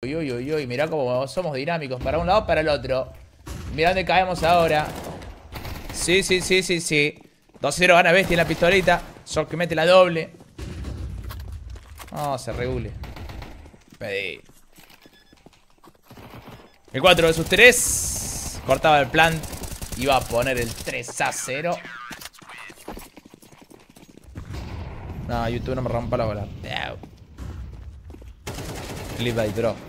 Uy, uy, uy, uy, mirá cómo somos dinámicos Para un lado, para el otro Mirá dónde caemos ahora Sí, sí, sí, sí, sí 2-0 gana Bestia en la pistolita Sol que mete la doble No, se regule Pedí El 4 de sus 3 Cortaba el plan Iba a poner el 3 a 0 No, YouTube no me rompa la bola Clip by drop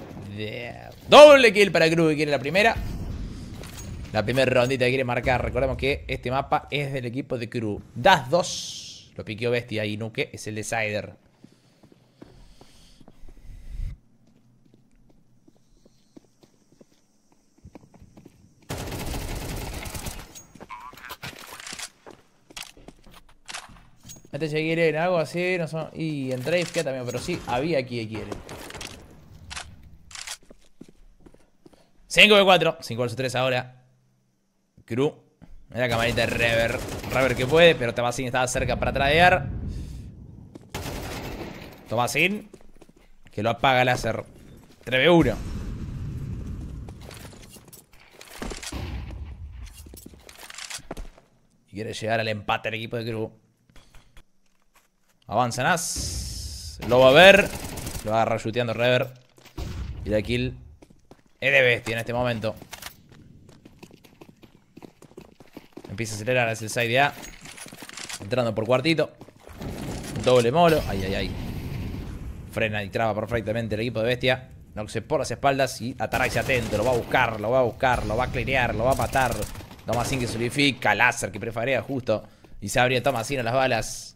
Doble kill para Groovy, quiere la primera. La primera rondita que quiere marcar. Recordemos que este mapa es del equipo de Crew. Das 2. Lo piqueó Bestia y Nuke es el decider. Antes seguir en algo así, no Y en Drake que también, pero sí, había aquí quiere. 5 v 4. 5 v 3 ahora. Cru. Mira la camarita de Rever. Rever que puede, pero Tomasin estaba cerca para tradear. Tomasin. Que lo apaga el láser. 3v1. Y quiere llegar al empate el equipo de crew. Avanza Nas. Lo va a ver. Lo va a Rever. Y la kill es de bestia en este momento. Empieza a acelerar hacia el side A. Entrando por cuartito. Doble molo. Ay, ay, ay. Frena y traba perfectamente el equipo de bestia. se por las espaldas y Atarax atento. Lo va a buscar, lo va a buscar, lo va a clarear, lo va a matar. Tomasin que solidifica. Láser que prefería justo. Y se abría Tomasin a las balas.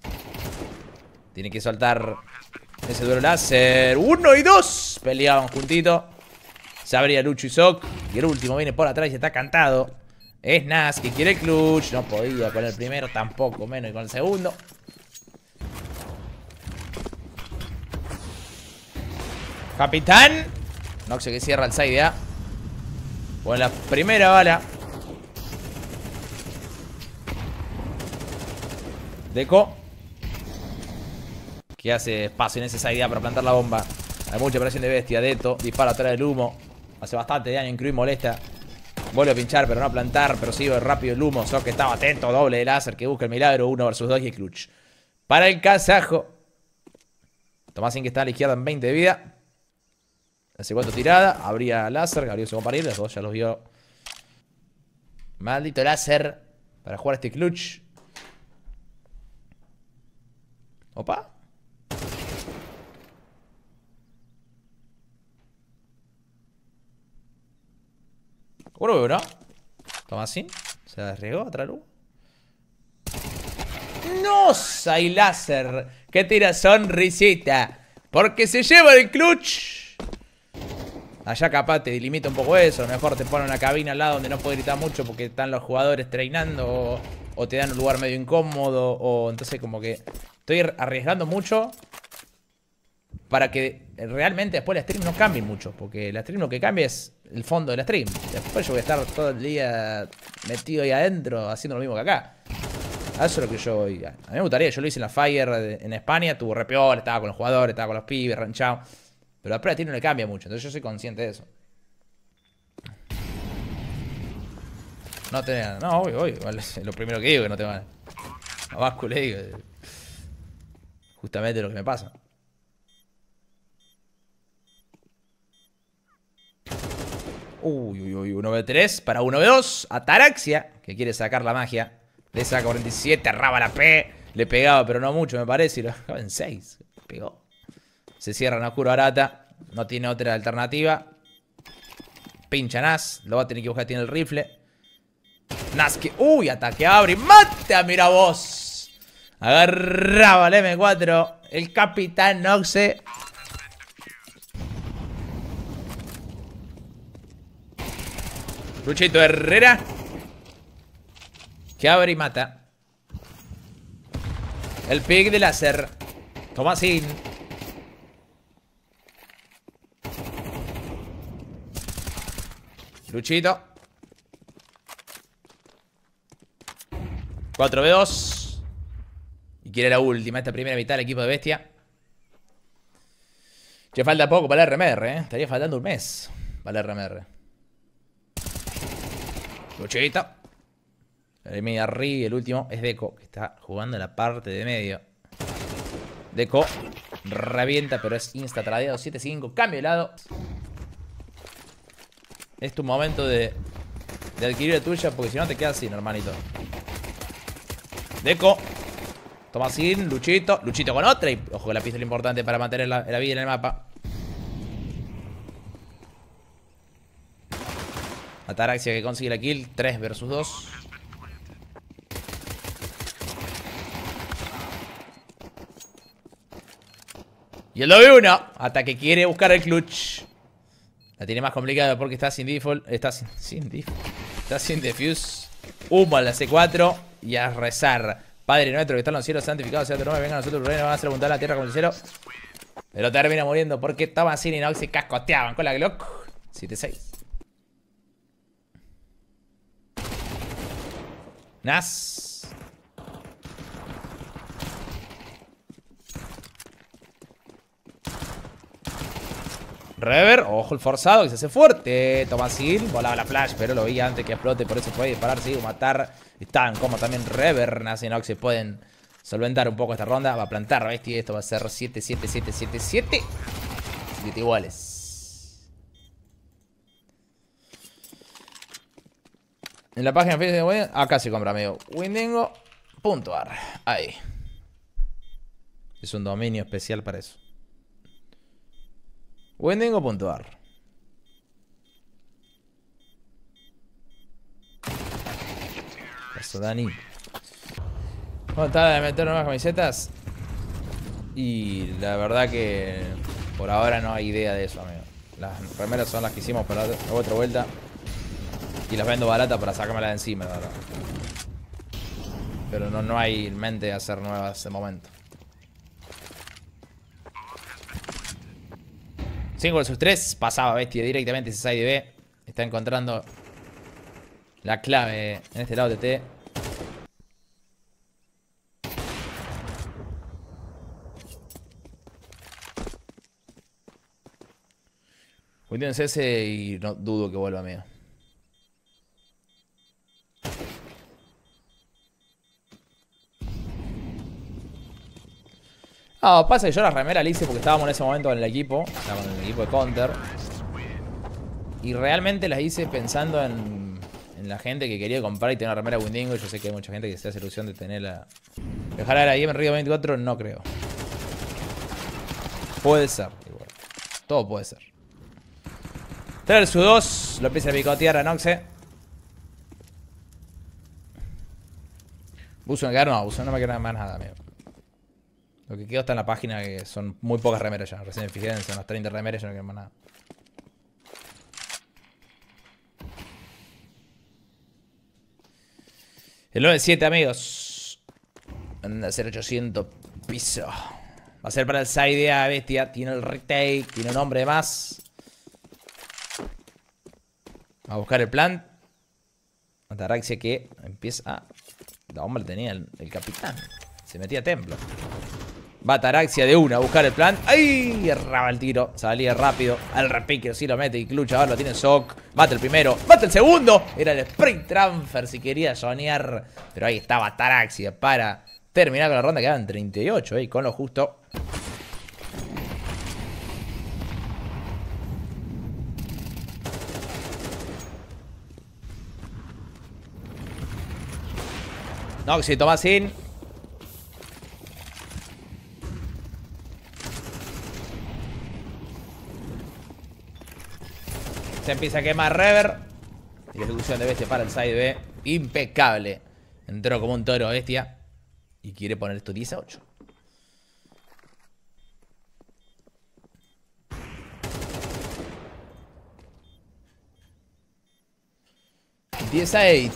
Tiene que soltar ese duelo láser. Uno y dos. Peleaban juntito. Se abría Lucho y Sok. Y el último viene por atrás y está cantado. Es Nas que quiere el clutch. No podía con el primero, tampoco menos. Y con el segundo. Capitán. sé que cierra el side A. Con la primera bala. Deco. Que hace espacio en ese side A para plantar la bomba. Hay mucha presión de bestia. Deto dispara atrás del humo. Hace bastante daño en Cruz molesta. Vuelve a pinchar, pero no a plantar. Pero sigue rápido el humo. que estaba atento. Doble de láser que busca el milagro. Uno versus dos. y Clutch. Para el casajo. Tomás que está a la izquierda en 20 de vida. Hace cuatro tirada Abría láser. Gabriel se va dos ya los vio. Maldito láser. Para jugar este clutch. Opa. bro. Toma así. Se la otra luz. ¡No! hay láser. ¡Qué tira sonrisita! Porque se lleva el clutch. Allá capaz te delimita un poco eso. mejor te pone una cabina al lado donde no puedes gritar mucho porque están los jugadores treinando. o te dan un lugar medio incómodo. O entonces como que estoy arriesgando mucho para que realmente después la stream no cambie mucho. Porque la stream lo que cambia es el fondo de la stream. Después yo voy a estar todo el día metido ahí adentro haciendo lo mismo que acá. Eso es lo que yo voy. A mí me gustaría, yo lo hice en la Fire en España, tuvo re peor, estaba con los jugadores, estaba con los pibes, ranchado. Pero después la stream no le cambia mucho, entonces yo soy consciente de eso. No tenía. No, obvio, obvio. Es lo primero que digo que no te van. A le digo. Justamente lo que me pasa. Uy, uy, uy, 1v3 para 1v2. Ataraxia, que quiere sacar la magia. Le saca 47, arraba la P. Le pegaba, pero no mucho, me parece. Y lo dejaba en 6. Pegó. Se cierra en oscuro Arata. No tiene otra alternativa. Pincha Nas. Lo va a tener que buscar. Tiene el rifle. Nas que... Uy, ataque abre. ¡Mata! Mira vos. Agarraba el M4. El capitán Noxe. Luchito Herrera. Que abre y mata. El pig de láser. sin Luchito. 4v2. Y quiere la última. Esta primera mitad equipo de bestia. Ya falta poco para el RMR, ¿eh? Estaría faltando un mes para el RMR. Luchito. El arriba el último es Deco, que está jugando en la parte de medio. Deco revienta, pero es insta tradeado 7-5. Cambio de lado. Es tu momento de, adquirir la tuya, porque si no te quedas sin, hermanito. Deco. Toma sin, Luchito. Luchito con otra. Y ojo que la lo importante para mantener la vida en el mapa. Ataraxia que consigue la kill. 3 versus 2. Y el doble 1. Hasta que quiere buscar el clutch. La tiene más complicada porque está sin default. Está sin, sin default. Está sin defuse. Humo a la C4. Y a rezar. Padre nuestro que está en los cielos, santificados. sea tu nombre. Venga a nosotros, reino. Van a hacer apuntar a la tierra como el cielo. Pero termina muriendo porque sin y se cascoteaban con la Glock. 7-6. Nas. Rever, ojo el forzado que se hace fuerte. Tomasil, volaba la flash, pero lo vi antes que explote, por eso puede disparar, sí, o matar. Están como también Rever, y Nox se pueden solventar un poco esta ronda. Va a plantar, bestia, esto va a ser 7-7-7-7-7. 7 iguales. En la página de Facebook acá se compra, amigo. Windingo.ar Ahí. Es un dominio especial para eso. Windingo.ar Eso, Dani. contada de meter nuevas camisetas. Y la verdad que por ahora no hay idea de eso, amigo. Las primeras son las que hicimos para otra vuelta. Y las vendo baratas para sacármela de encima, la verdad. Pero no, no hay mente de hacer nuevas de este momento. 5 vs 3, pasaba bestia directamente ese side B. Está encontrando la clave en este lado de T. tienes ese y no dudo que vuelva a mí. Ah, pasa que yo la remera la hice porque estábamos en ese momento en el equipo, estábamos en el equipo de Counter. Y realmente las hice pensando en, la gente que quería comprar y tener una remera Windingo. Yo sé que hay mucha gente que se hace ilusión de tenerla. a la en Río 24, no creo. Puede ser, igual. Todo puede ser. Tres su 2, lo empieza a picotear a Noxe. Buzo, no, Buzo no me queda más nada, amigo. Lo que quedó está en la página, que son muy pocas remeras ya. Recién fijé, son las 30 remeras, ya no quedan nada. El 97, amigos. Van a ser 800 piso. Va a ser para el side bestia. Tiene el retake, tiene un hombre más. A buscar el plan. Ataraxia que empieza ah, La bomba la tenía el, el capitán. Se metía a templo. Bataraxia de una, a buscar el plan. ¡Ay! Erraba el tiro, salía rápido. Al repique, sí lo mete y clucha. Ahora lo tiene sock, Mata el primero, mata el segundo. Era el sprint transfer si quería soñar. Pero ahí está Bataraxia para terminar con la ronda. Quedan 38, ¿eh? Con lo justo. Noxy Tomasin Se este empieza a quemar Rever. Y la ejecución de bestia para el side B. Impecable. Entró como un toro bestia. Y quiere poner esto 10 a 8. 10 a 8.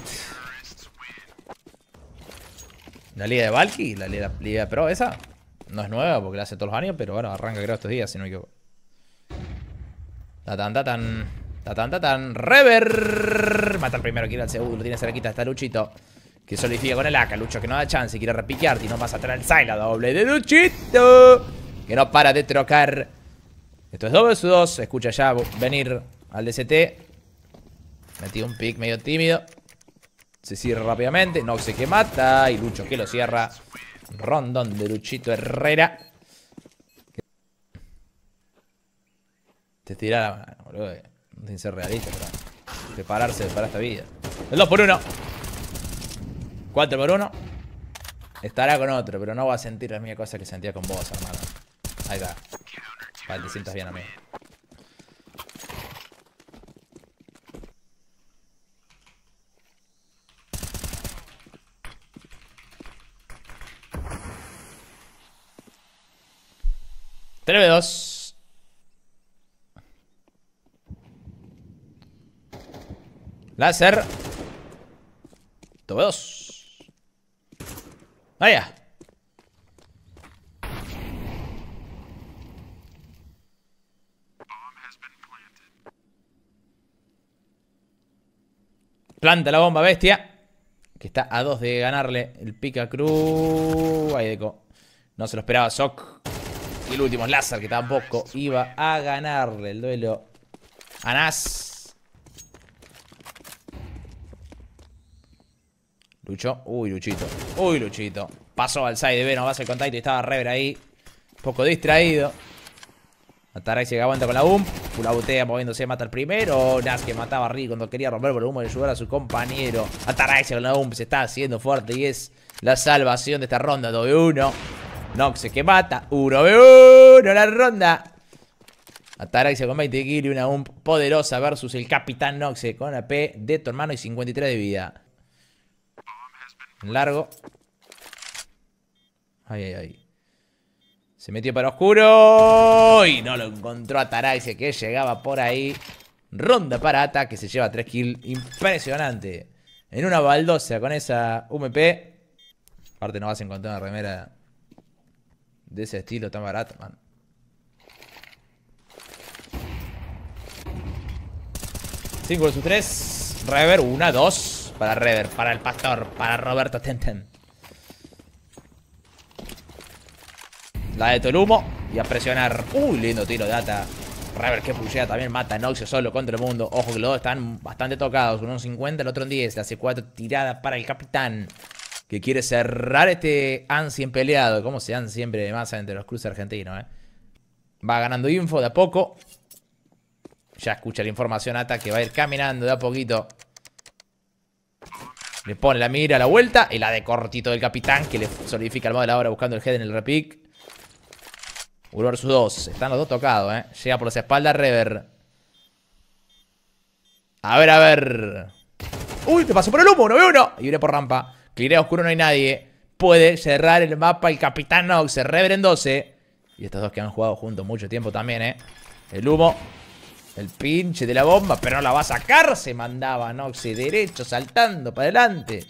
La liga de Valky, la liga, la pro esa. No es nueva porque la hace todos los años, pero bueno, arranca creo estos días, si no me equivoco. La tan, tan. Tatan, tan Rever. Mata al primero, quiere al segundo. Lo tiene cerquita, está Luchito. Que solidifica con el AK, Lucho, que no da chance, quiere repiquearte y no pasa atrás el la doble de Luchito. Que no para de trocar. Esto es 2 su 2. Escucha ya venir al DCT. metió un pick medio tímido. Se cierra rápidamente. No sé qué mata. Y Lucho que lo cierra. Rondón de Luchito Herrera. Te tira la mano, boludo. Sin ser realista, pero prepararse para esta vida. El 2 por 1. 4 por 1. Estará con otro, pero no va a sentir la misma cosa que sentía con vos, hermano. Ahí va. Para que te sientas bien, amigo. Tres 2 Láser. Tuve dos. Vaya. Planta la bomba, bestia. Que está a dos de ganarle el pica cruz. Ahí deco. No se lo esperaba Sok. Y el último es Lázaro, que tampoco iba a ganarle el duelo a Nas. Luchó. Uy, Luchito. Uy, Luchito. Pasó al side B, no va a hacer contacto y estaba Rever ahí. Un poco distraído. Ataraxia que aguanta con la UMP. Pula botea moviéndose, mata al primero. Nas que mataba a Rick cuando quería romper por humo y ayudar a su compañero. Ataraxia con la UMP. se está haciendo fuerte y es la salvación de esta ronda 2 1 Noxe que mata. 1v1 la ronda. Ataraxia con 20 kills y una UMP poderosa versus el Capitán Noxe con AP de tu hermano y 53 de vida largo. Ay, ay, ay. Se metió para oscuro. Y no lo encontró a Taraise que llegaba por ahí. Ronda para que se lleva 3 kills. Impresionante. En una baldosa con esa UMP. Aparte no vas a encontrar una remera de ese estilo tan barata, man. Cinco versus 3. Rever, 1, 2. Para Rever, para el pastor, para Roberto Tenten. La de humo y a presionar. Uy, lindo tiro de Ata. Rever que pulsea también mata Noxio solo contra el mundo. Ojo que los dos están bastante tocados. Uno en 50, el otro en 10. La c 4 tiradas para el capitán. Que quiere cerrar este Ansien peleado. Como se dan siempre de masa entre los cruces argentinos, eh? Va ganando info de a poco. Ya escucha la información Ata que va a ir caminando de a poquito. Le pone la mira a la vuelta y la de cortito del capitán que le solidifica el modo de la hora buscando el head en el repick. Uno versus 2. Están los dos tocados, eh. Llega por las espaldas Rever. A ver, a ver. Uy, te pasó por el humo, no veo uno Y viene por rampa. Clirea oscuro, no hay nadie. Puede cerrar el mapa el capitán Nox, Rever en 12. Y estos dos que han jugado juntos mucho tiempo también, eh. El humo el pinche de la bomba, pero no la va a sacar, se mandaba Noxy derecho, saltando para adelante.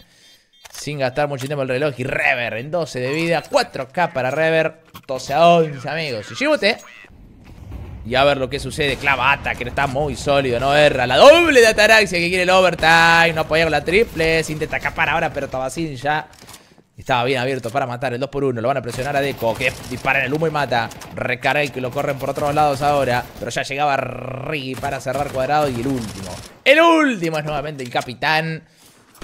Sin gastar mucho tiempo el reloj y Rever en 12 de vida, 4K para Rever, 12 a 11 amigos. Y usted. y a ver lo que sucede. Clavata, que está muy sólido, no erra. La doble de Ataraxia que quiere el overtime. No apoya con la triple. Se intenta escapar ahora, pero Tabacín ya estaba bien abierto para matar el 2 por 1 Lo van a presionar a Deco, que dispara en el humo y mata. Recarga y que lo corren por otros lados ahora. Pero ya llegaba Rigi para cerrar cuadrado. Y el último. El último es nuevamente el capitán.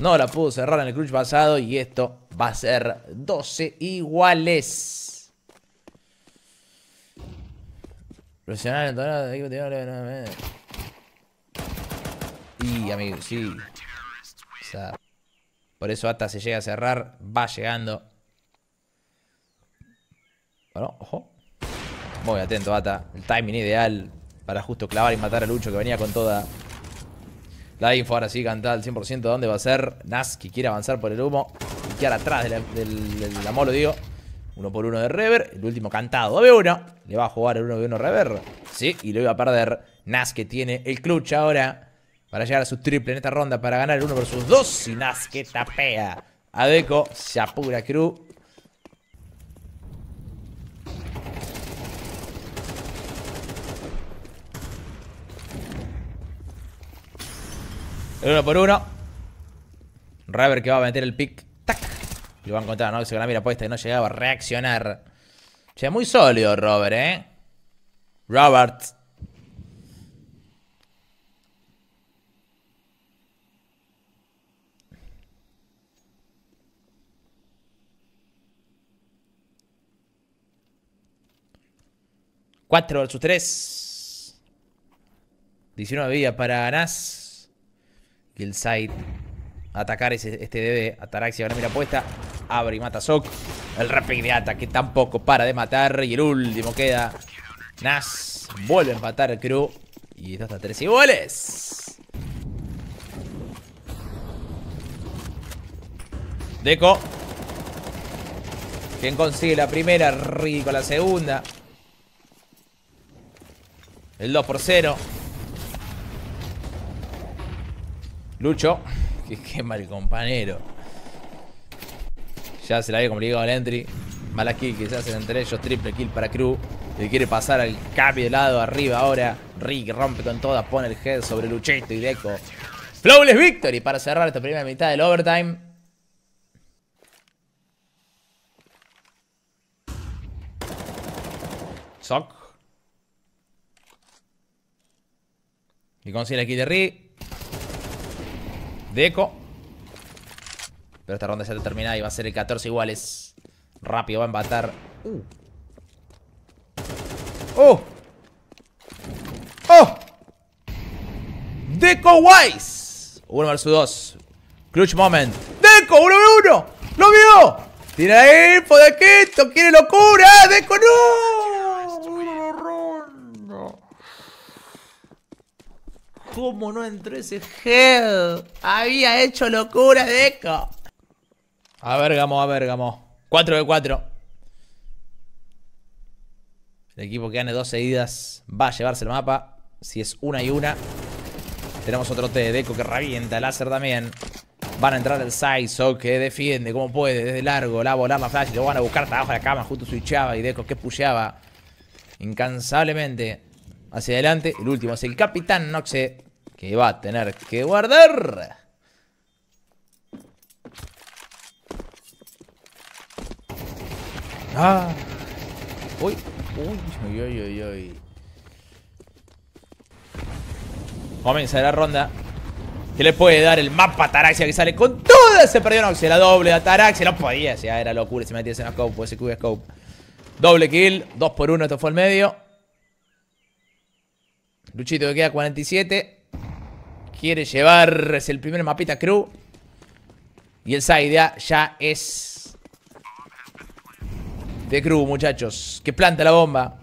No la pudo cerrar en el clutch pasado. Y esto va a ser 12 iguales. Y amigos sí. O por eso ATA se llega a cerrar, va llegando. Bueno, ojo. Muy atento ATA. El timing ideal para justo clavar y matar a Lucho que venía con toda la info. Ahora sí, cantar al 100% dónde va a ser. Nas que quiere avanzar por el humo. Y quedar atrás de la, del, lo digo. Uno por uno de Rever. El último cantado. de uno. Le va a jugar el uno de uno Rever. Sí, y lo iba a perder. Nas que tiene el clutch ahora para llegar a su triple en esta ronda para ganar el 1 sus 2. Sinaz que tapea. Adeco se apura Kru. El 1 por uno. Robert que va a meter el pick. ¡Tac! lo va a encontrar, ¿no? Se la mira puesta y no llegaba a reaccionar. Che, muy sólido, Robert, ¿eh? Robert. 4 versus 3. 19 vida para Nas. Y el side atacar este debe Ataraxia, ahora mira puesta. Abre y mata a Sok. El rapid de ataque que tampoco para de matar. Y el último queda Nas. Vuelve a empatar el crew. Y hasta a 3 iguales. Deco. Quien consigue la primera, Rico la segunda. El 2 por 0. Lucho. Que quema el compañero. Ya se la había complicado el entry. Mala kill que se hacen entre ellos. Triple kill para Crew. Le quiere pasar al capi de lado arriba ahora. Rick rompe con todas. Pone el head sobre Luchito y Deco. Flawless Victory para cerrar esta primera mitad del overtime. Sock. Y consigue aquí de Ri. Deco. Pero esta ronda se ha terminado y va a ser el 14 iguales. Rápido, va a empatar. Uh. ¡Oh! ¡Oh! Deco Wise. Uno versus dos. Clutch moment. Deco, ¡Uno v uno! ¡Lo vio! Tira ahí, por de Quiere locura. Deco, no. ¿Cómo no entró ese head? Había hecho locura Deco. A ver, gamo, a ver, gamo. 4 de 4. El equipo que gane dos seguidas va a llevarse el mapa. Si es una y una. Tenemos otro T de Deco que revienta. Láser también. Van a entrar el Saizo que defiende como puede. Desde largo. La volar la flash. Lo van a buscar abajo de la cama. Justo switchaba y Deco que pusheaba. Incansablemente hacia adelante. El último es el Capitán Noxe, que va a tener que guardar. Ah. Uy, uy, uy, uy, uy. Comienza la ronda. Que le puede dar el mapa a Taraxia que sale con todo Se perdió Noxia. La doble a Taraxia. No podía. Ya era locura. Se metía en la scope. Ese pues, cube scope. Doble kill. 2 por 1. Esto fue el medio. Luchito que queda 47. Quiere llevarse el primer mapita crew. Y el idea ya es de crew, muchachos. Que planta la bomba.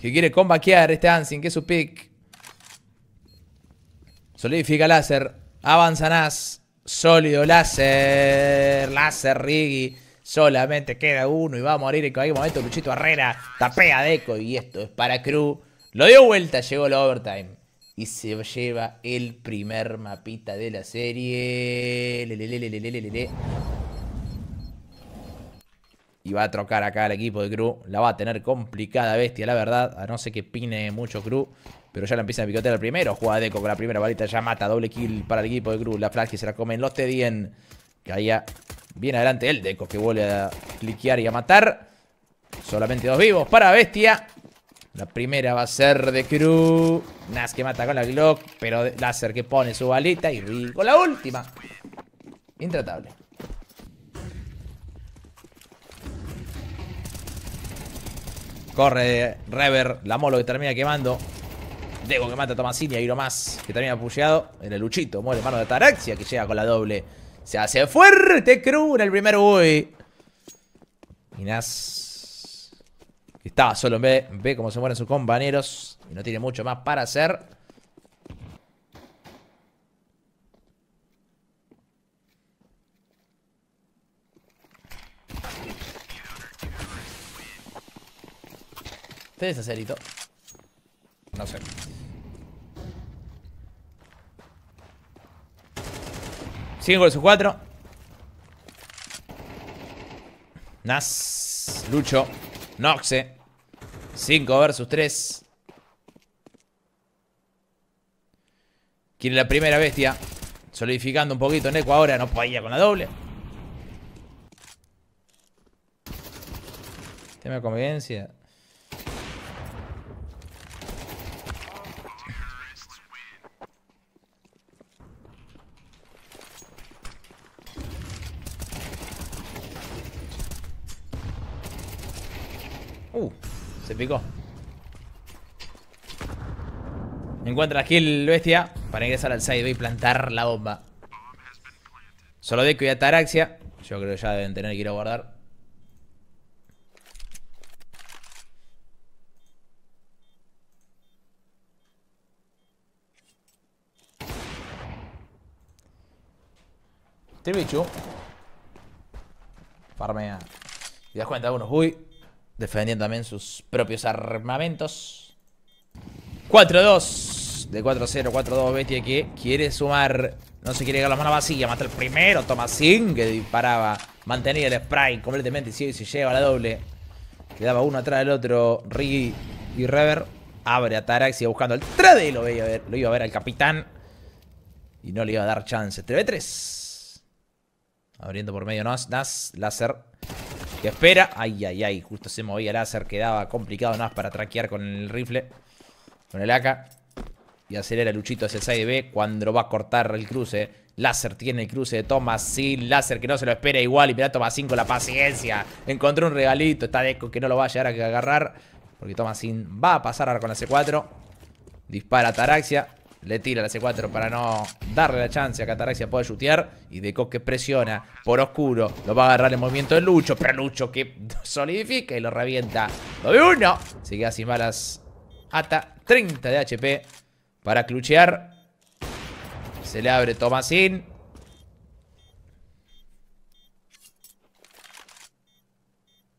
Que quiere combaquear este Ansin que es su pick. Solidifica láser. Avanza Nas. Sólido láser. Láser Riggy. Solamente queda uno y va a morir en cualquier momento. Luchito Herrera tapea Deco. Y esto es para crew. Lo dio vuelta, llegó el overtime. Y se lleva el primer mapita de la serie. y va a trocar acá el equipo de Crew. La va a tener complicada, bestia, la verdad. A no ser que pine mucho Crew. Pero ya la empieza a picotear el primero. Juega Deco con la primera balita. Ya mata. Doble kill para el equipo de Crew. La flag que se la comen los Tedien. Caía bien adelante el Deco que vuelve a cliquear y a matar. Solamente dos vivos para Bestia. La primera va a ser de crew. Nas que mata con la Glock, pero Láser que pone su balita y con La última. Intratable. Corre Rever, la Molo que termina quemando. Dego que mata a Tomasini, ahí más que termina pusheado. En el Luchito, muere mano de Ataraxia que llega con la doble. Se hace fuerte crew. en el primer buey. Y Nas Está solo en ve cómo se mueren sus compañeros y no tiene mucho más para hacer. ¿Te desacerito? No sé. con sus cuatro Nas. Lucho. Noxe. 5 versus 3. Quiere la primera bestia. Solidificando un poquito Neko ahora. No podía con la doble. Tema de convivencia. Encuentra aquí el bestia para ingresar al side y plantar la bomba. Solo de cuidar taraxia, Yo creo que ya deben tener que ir a guardar. Este bicho farmea. ¿Te das cuenta? uno uy, Defendiendo también sus propios armamentos. 4-2. De 4-0, 4-2. Betty que quiere sumar. No se quiere llegar la mano vacía. Mata el primero. Toma sin que disparaba. Mantenía el spray completamente si y se lleva la doble. Quedaba uno atrás del otro. Riggy y Rever. Abre a Tarak. Sigue buscando el 3D. Lo, veía ver, lo iba a ver al capitán. Y no le iba a dar chance. 3 3 Abriendo por medio Nas. Nas láser espera. Ay, ay, ay. Justo se movía láser. Quedaba complicado nada más para traquear con el rifle. Con el AK. Y acelera Luchito hacia el side B cuando va a cortar el cruce. Láser tiene el cruce de Thomas. Láser que no se lo espera igual. Y mira Thomas con la paciencia. Encontró un regalito. Está Deco que no lo va a llegar a agarrar. Porque Thomasin va a pasar ahora con la C4. Dispara Taraxia le tira la C4 para no darle la chance a Cataraxia poder chutear. Y Deco que presiona por oscuro. Lo va a agarrar el movimiento de Lucho. Pero Lucho que solidifica y lo revienta. 2 uno! Se queda sin balas. Ata 30 de HP para cluchear. Se le abre Tomasin.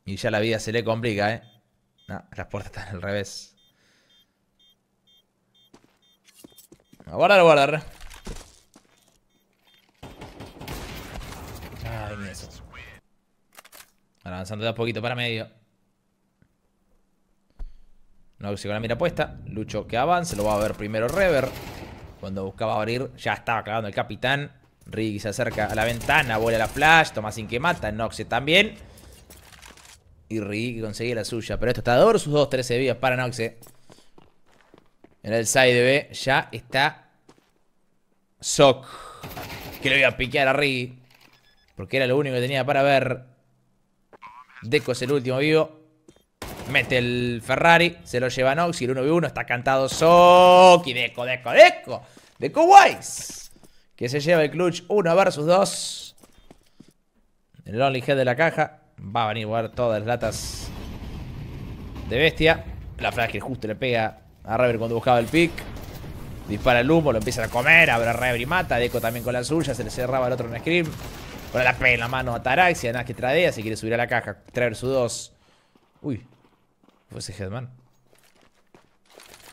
Y ya la vida se le complica, ¿eh? No, las puertas están al revés. A guardar, a guardar. Ay, avanzando de a poquito para medio. No con la mira puesta. Lucho que avance. Lo va a ver primero Rever. Cuando buscaba abrir, ya estaba clavando el capitán. Riggy se acerca a la ventana. Vuela la flash. Toma sin que mata. Noxe también. Y Riggy consigue la suya. Pero esto está de sus 2-13 vidas para Noxe. En el side B. Ya está Sock. Que lo iba a piquear a Riggy. Porque era lo único que tenía para ver. Deco es el último vivo. Mete el Ferrari. Se lo lleva Nox. Y el 1v1 está cantado Sock. Y Deco, Deco, Deco. Deco Wise. Que se lleva el clutch 1 vs 2. El only head de la caja. Va a venir a todas las latas de bestia. La que justo le pega a Rever cuando buscaba el pick. Dispara el humo, lo empiezan a comer. a Rever y mata. Deco también con la suya. Se le cerraba el otro en Scream. Con la P en la mano a Taraxia. Nas que tradea. Si quiere subir a la caja. Traer su 2. Uy. Fue ese Headman.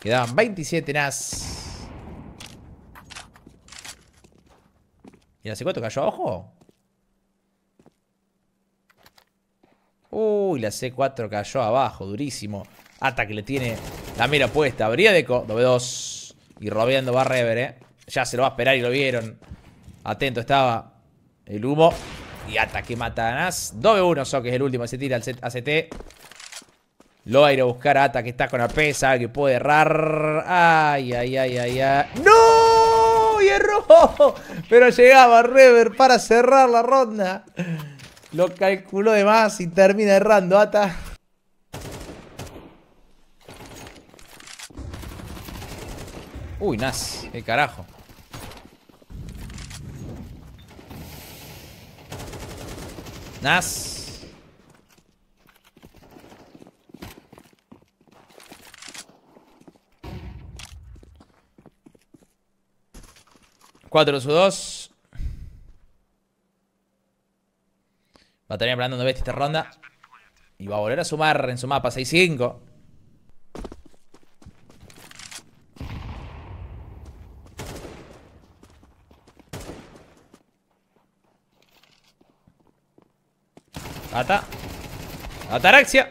Quedaban 27 Nas. ¿Y la C4 cayó abajo? Uy, la C4 cayó abajo, durísimo que le tiene la mira puesta. Habría Deco. 2 2 Y robeando va Rever, eh. Ya se lo va a esperar y lo vieron. Atento estaba el humo. Y ataque mata a 2 1 so, que es el último. Se tira al ACT. Lo va a a buscar a Ata que está con la pesa. que puede errar. Ay, ay, ay, ay, ay. ¡No! Y erró. Pero llegaba Rever para cerrar la ronda. Lo calculó de más y termina errando Ata. Uy, Nas, qué carajo. Nas. Cuatro su dos. Va a terminar plantando bestia esta ronda. Y va a volver a sumar en su mapa 6-5. Ata. Ataraxia.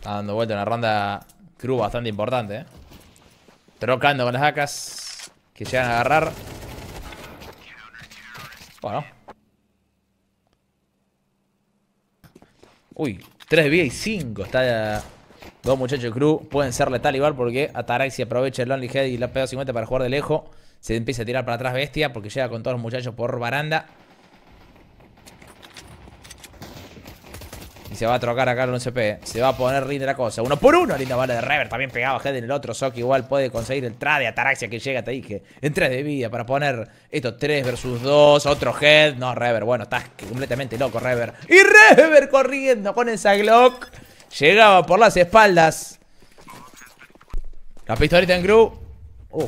Está dando vuelta una ronda cruz bastante importante, ¿eh? Trocando con las hacas que llegan a agarrar. Bueno. Uy, 3 de y 5. Está dos muchachos crew. Pueden ser letal igual porque Ataraxi aprovecha el Lonely Head y la pega 50 para jugar de lejos. Se empieza a tirar para atrás bestia porque llega con todos los muchachos por baranda. se va a trocar acá el un Se va a poner linda la cosa. Uno por uno. Linda bala de Rever. También pegaba Head en el otro. Sock igual puede conseguir el trade. Ataraxia que llega, te dije. En de vida para poner estos 3 versus 2. Otro Head. No, Rever. Bueno, estás completamente loco, Rever. Y Rever corriendo con esa Glock. Llegaba por las espaldas. La pistolita en Gru. Uh.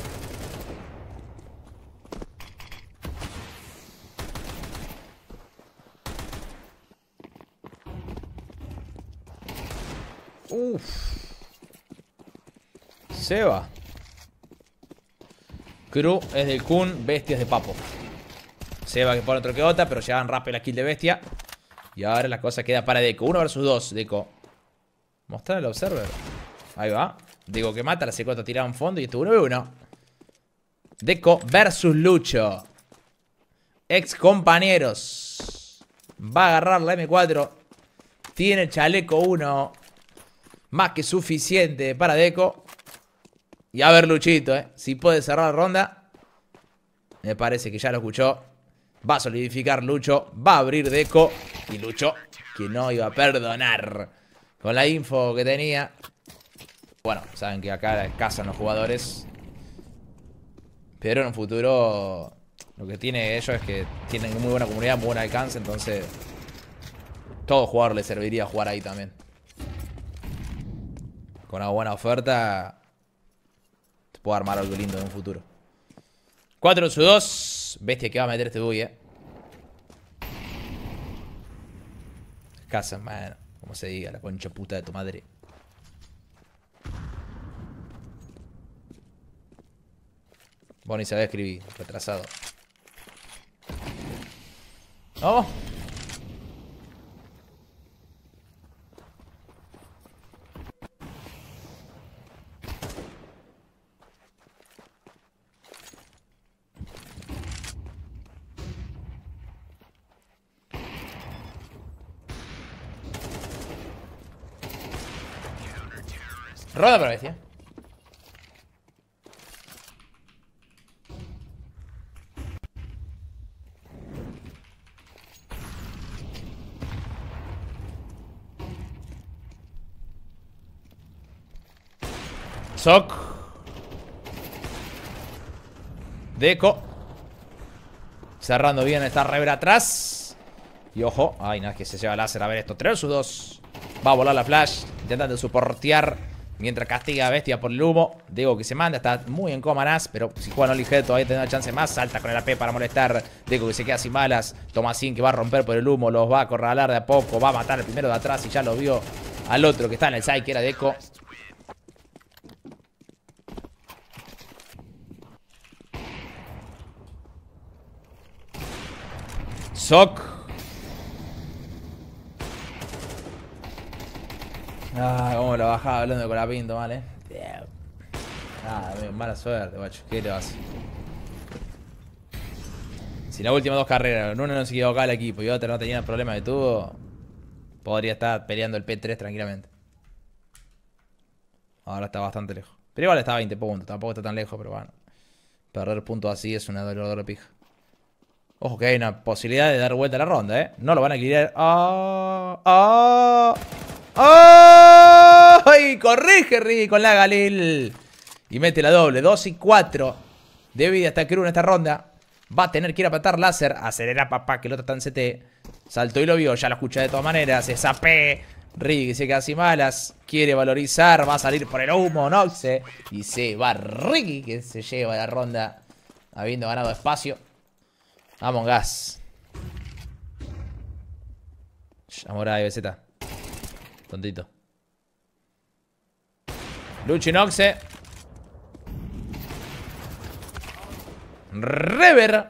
Uf. Seba. Cru es del Kun, bestias de papo. Seba que pone otro que otra, pero llegan rápido la kill de bestia. Y ahora la cosa queda para Deco. Uno versus dos, Deco. Mostrar al observer. Ahí va. Digo que mata, la C4 tirada en fondo y esto 1 1. Deco versus Lucho. Ex compañeros. Va a agarrar la M4. Tiene chaleco 1 más que suficiente para Deco. Y a ver Luchito, ¿eh? Si puede cerrar la ronda. Me parece que ya lo escuchó. Va a solidificar Lucho. Va a abrir Deco. Y Lucho, que no iba a perdonar. Con la info que tenía. Bueno, saben que acá cazan los jugadores. Pero en un futuro... Lo que tiene ellos es que tienen muy buena comunidad, muy buen alcance. Entonces... Todo jugador le serviría jugar ahí también con una buena oferta te puedo armar algo lindo en un futuro. 4 su 2. Bestia que va a meter este buggy, eh. Casa, man. Como se diga, la concha puta de tu madre. Bueno, y había escribir, retrasado. Vamos. Rueda vez, eh. Soc. Deco. Cerrando bien esta rever atrás. Y ojo. Ay, nada, es que se lleva láser. A ver esto. Tres sus dos Va a volar la flash. Intentando suportear Mientras castiga a Bestia por el humo. digo que se manda, está muy en cómaras. Pero si juega no Head todavía tiene una chance más. Salta con el AP para molestar. Digo que se queda sin balas. sin que va a romper por el humo. Los va a corralar de a poco. Va a matar el primero de atrás y ya lo vio al otro que está en el side, que era Deco. Sock. Ah, como lo bajaba hablando con la pinto, mal, eh. Ah, mala suerte, guacho. ¿Qué le vas? Si las últimas dos carreras, en una no se equivocaba el equipo y otra no tenía el problema de tuvo, podría estar peleando el P3 tranquilamente. Ahora está bastante lejos. Pero igual está a 20 puntos, tampoco está tan lejos, pero bueno. Perder puntos así es una dolor de pija. Ojo que hay una posibilidad de dar vuelta a la ronda, ¿eh? No lo van a querer. ¡Ah! ¡Ah! ¡Ay! Corrige Ricky con la Galil. Y mete la doble. 2 y 4 de vida hasta Crew en esta ronda. Va a tener que ir a patar láser. Acelera, papá, que otro está en CT. Saltó y lo vio. Ya lo escucha de todas maneras. Se zape, Ricky se queda sin malas. Quiere valorizar. Va a salir por el humo No sé, Y se va Ricky, que se lleva la ronda. Habiendo ganado espacio. Vamos, gas. Amorada de BZ. Tontito. Luchinoxe. Rever.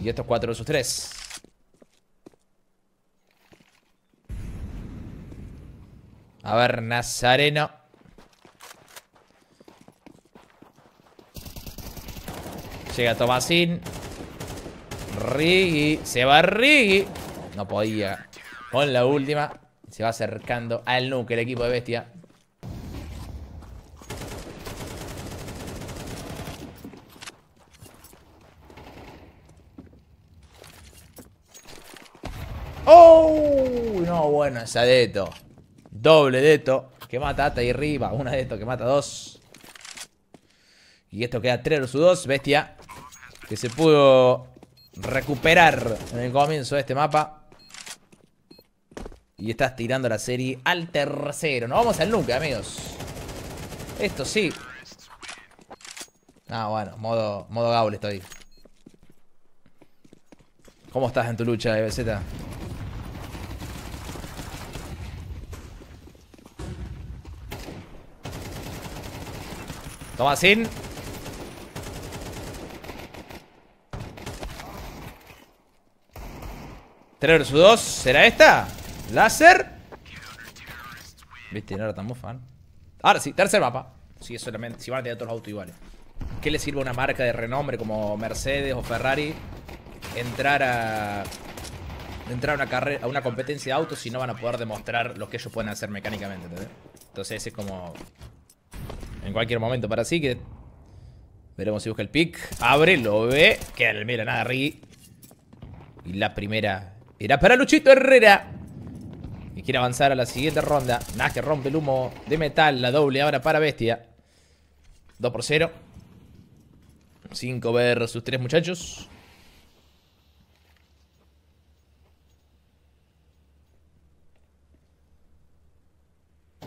Y estos cuatro sus tres. A ver, Nazareno. Llega Tomasín. Rigi. Se va Rigi. No podía. Con la última. Se va acercando al nuke el equipo de Bestia. ¡Oh! No, bueno, esa Deto. Doble Deto. Que mata hasta ahí arriba. Una Deto que mata dos. Y esto queda 3 sus dos, Bestia. Que se pudo recuperar en el comienzo de este mapa. Y estás tirando la serie al tercero. No vamos al nunca, amigos. Esto sí. Ah, bueno, modo, modo gaul estoy. ¿Cómo estás en tu lucha, EBZ? Toma, sin. ¿3 vs 2. ¿Será esta? Láser. Viste, no era tan mofan. Ahora sí, tercer mapa. Si, solamente, si van a tener todos los autos iguales. ¿Qué le sirve a una marca de renombre como Mercedes o Ferrari entrar a entrar a una, carrera, a una competencia de autos si no van a poder demostrar lo que ellos pueden hacer mecánicamente? Entonces es como en cualquier momento para sí que veremos si busca el pick. Abre, lo ve, Que en el medio nada Y la primera era para Luchito Herrera quiere avanzar a la siguiente ronda. Nah, que rompe el humo de metal. La doble ahora para Bestia. 2 por 0. 5 versus 3 muchachos.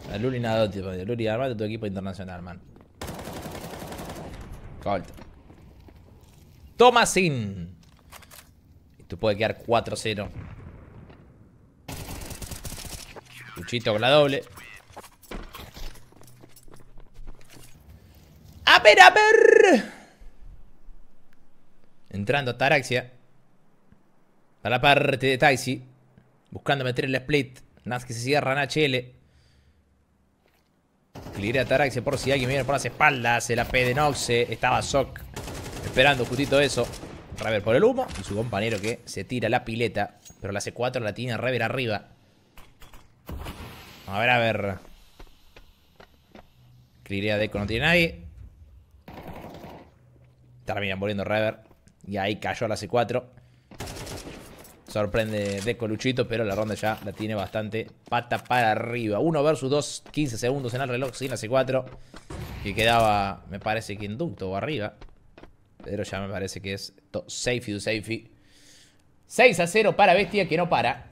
La Luli nada, tío. Luli, armate tu equipo internacional, man. Colt. Tomasin. Tú puede quedar 4-0. Chito con la doble. A ver, a ver. Entrando Taraxia. Para la parte de Taisi. Buscando meter el split. naz que se cierran HL. Clear a Taraxia por si alguien viene por las espaldas. El AP de Noxe. Estaba Sok. Esperando justito eso. Rever por el humo. Y su compañero que se tira la pileta. Pero la C4 la tiene Rever arriba. A ver, a ver. de Deco, no tiene nadie. Terminan volviendo Rever. Y ahí cayó la C4. Sorprende Deco Luchito, pero la ronda ya la tiene bastante pata para arriba. 1 versus 2, 15 segundos en el reloj sin la C4. Que quedaba, me parece que inducto o arriba. Pero ya me parece que es safe, to safe. 6 a 0 para Bestia que no para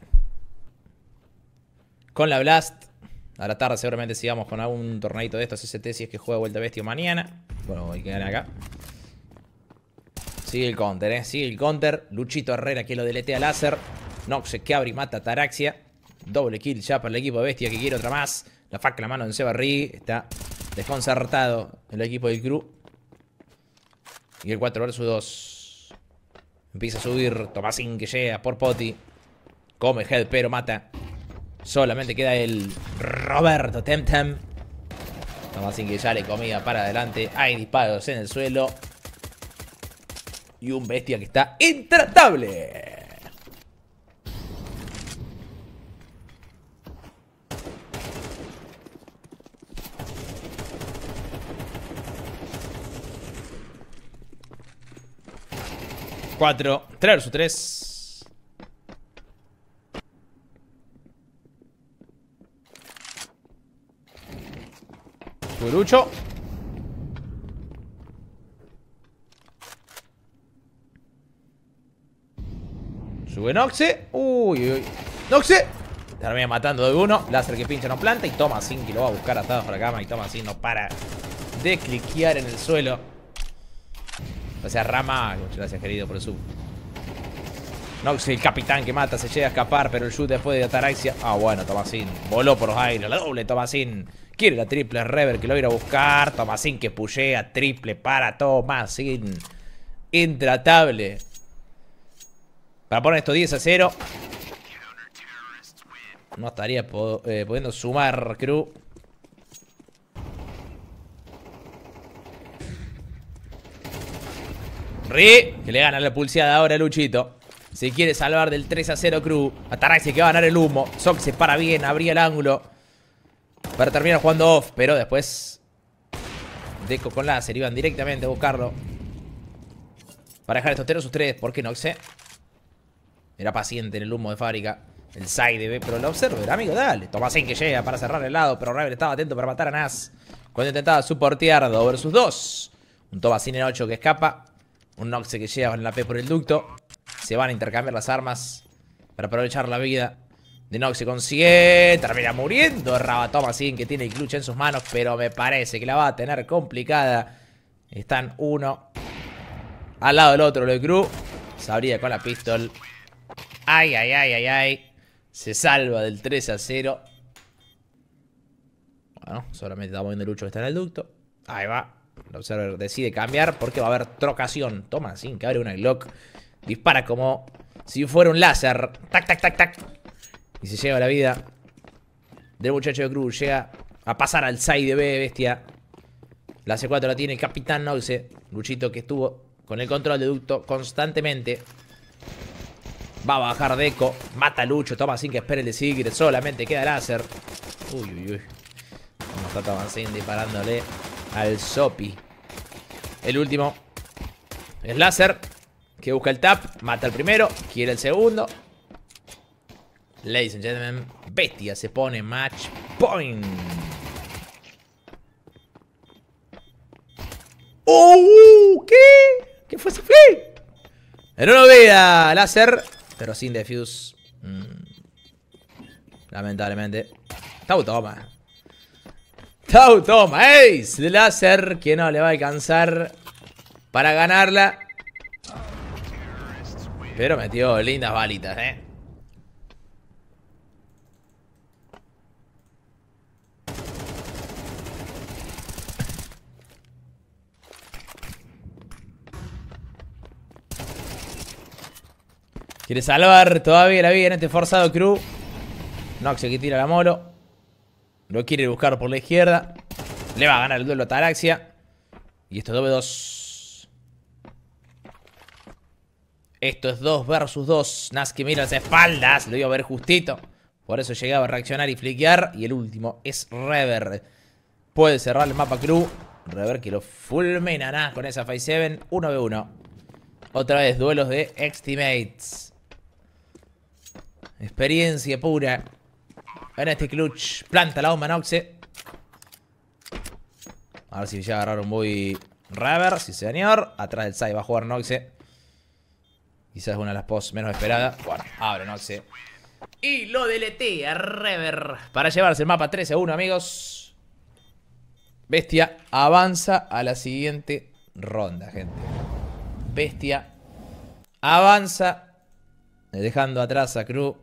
con la Blast. A la tarde seguramente sigamos con algún tornadito de estos ST si es que juega vuelta bestia mañana. Bueno, hay que ganar acá. Sigue el counter, ¿eh? Sigue el counter. Luchito Herrera que lo deletea láser. Nox se abre y mata a Taraxia. Doble kill ya para el equipo de bestia que quiere otra más. La facla la mano en Sebarri. Está desconcertado el equipo del crew. Y el 4 vs 2. Empieza a subir Tomasín que llega por Poti. Come Head pero mata Solamente queda el Roberto Temtem. Toma, sin que ya comida para adelante. Hay disparos en el suelo. Y un bestia que está intratable. Cuatro. Tres versus tres. Sube Noxe Uy, uy, Noxe Termina matando de uno Láser que pincha no planta Y toma sin que lo va a buscar atado por la cama Y toma sin no para de cliquear en el suelo sea Rama Muchas gracias querido por el sub el capitán que mata, se llega a escapar, pero el shoot después de Ataraxia. Ah, bueno, sin, Voló por los aires. La doble sin. Quiere la triple Rever que lo va a ir a buscar. Tomásín que pullea. Triple para Tomásín Intratable. Para poner esto 10 a 0. No estaría eh, pudiendo sumar, Crew. Ri, que le gana la pulseada ahora a Luchito. Si quiere salvar del 3 a 0 Crew. Atarazzi se que va a ganar el humo. Sock se para bien, abría el ángulo. Para terminar jugando off, pero después... Deco con láser, iban directamente a buscarlo. Para dejar estos teros sus tres, ¿por qué no sé? Era paciente en el humo de fábrica. El side B, pero lo observer, amigo, dale. sin que llega para cerrar el lado, pero Raven estaba atento para matar a Nas. Cuando intentaba suportear 2 versus 2. Un sin en 8 que escapa. Un Noxe que llega en la P por el ducto. Se van a intercambiar las armas para aprovechar la vida. Denox se consigue, termina muriendo sin que tiene el clutch en sus manos, pero me parece que la va a tener complicada. Están uno al lado del otro, el Crew. Sabría con la pistol. Ay, ay, ay, ay, ay. Se salva del 3 a 0. Bueno, solamente viendo el Lucho que está en el ducto. Ahí va. El observer decide cambiar porque va a haber trocación. Toma, sin que abre una Glock. Dispara como si fuera un láser. Tac, tac, tac, tac. Y se lleva la vida del muchacho de Cruz. Llega a pasar al side B, bestia. La C4 la tiene el capitán Noxe. Luchito que estuvo con el control de ducto constantemente. Va a bajar Deco. Mata a Lucho. Toma sin que espere el de Sigrid. Solamente queda láser. Uy, uy, uy. Como está y disparándole al Sopi. El último. Es láser. Que busca el tap. Mata al primero. Quiere el segundo. Ladies and gentlemen, Bestia se pone match point. ¡Oh! ¿Qué? ¿Qué fue ese En una vida, láser, pero sin defuse. Mm. Lamentablemente. Tautoma. Tautoma, ace de láser que no le va a alcanzar para ganarla. Pero metió lindas balitas, eh. Quiere salvar todavía la vida en este forzado crew. Nox que tira la molo. Lo quiere buscar por la izquierda. Le va a ganar el duelo a Taraxia. Y esto es 2 2 Esto es 2 versus 2. que mira las espaldas. Lo iba a ver justito. Por eso llegaba a reaccionar y fliquear. Y el último es Rever. Puede cerrar el mapa crew. Rever que lo fulminará con esa 5 7. 1v1. Otra vez duelos de X teammates Experiencia pura. En este clutch. Planta la bomba, Noxe. A ver si ya agarraron muy Rever Sí, señor. Atrás del side va a jugar Noxe. Quizás una de las post menos esperadas. Bueno, abre Noxe. Y lo deletea Rever. Para llevarse el mapa 13 a 1, amigos. Bestia avanza a la siguiente ronda, gente. Bestia avanza dejando atrás a Cruz